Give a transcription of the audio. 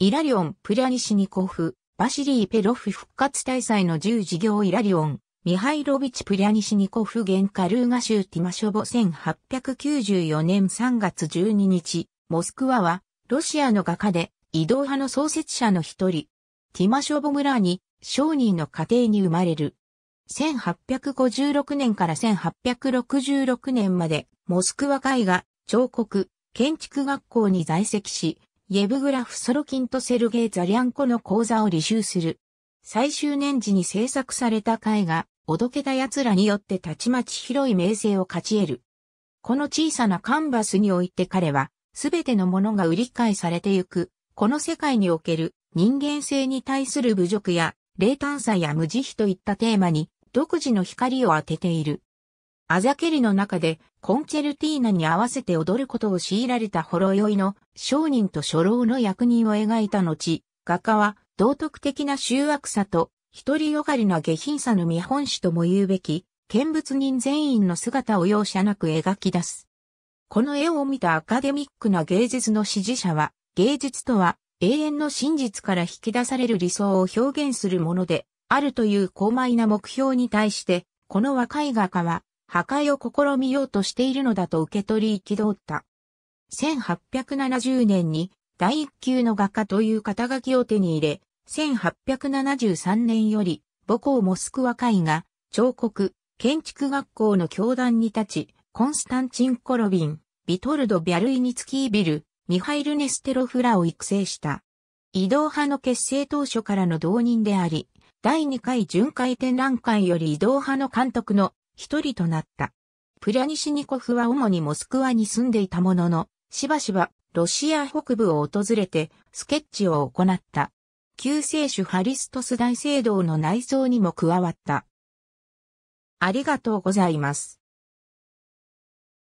イラリオン・プリャニシニコフ、バシリー・ペロフ復活大祭の十事業イラリオン、ミハイロビチ・プリャニシニコフ現カルーガ州ティマショボ1894年3月12日、モスクワは、ロシアの画家で、移動派の創設者の一人、ティマショボ村に、商人の家庭に生まれる。1856年から1866年まで、モスクワ絵画、彫刻、建築学校に在籍し、イェブグラフ・ソロキンとセルゲイ・ザリャンコの講座を履修する。最終年時に制作された絵画、おどけた奴らによってたちまち広い名声を勝ち得る。この小さなカンバスにおいて彼は、すべてのものが売り買いされてゆく、この世界における人間性に対する侮辱や、冷淡さや無慈悲といったテーマに、独自の光を当てている。あざけりの中でコンチェルティーナに合わせて踊ることを強いられたほろ酔いの商人と初老の役人を描いた後、画家は道徳的な醜悪さと一人よがりな下品さの見本史とも言うべき、見物人全員の姿を容赦なく描き出す。この絵を見たアカデミックな芸術の支持者は、芸術とは永遠の真実から引き出される理想を表現するもので、あるという高邁な目標に対して、この若い画家は破壊を試みようとしているのだと受け取り憤った。1870年に第一級の画家という肩書きを手に入れ、1873年より母校モスクワ会が彫刻、建築学校の教団に立ち、コンスタンチン・コロビン、ビトルド・ビャルイニツキービル、ミハイル・ネステロフラを育成した。移動派の結成当初からの同人であり、第2回巡回展覧会より移動派の監督の一人となった。プリャニシニコフは主にモスクワに住んでいたものの、しばしばロシア北部を訪れてスケッチを行った。救世主ハリストス大聖堂の内装にも加わった。ありがとうございます。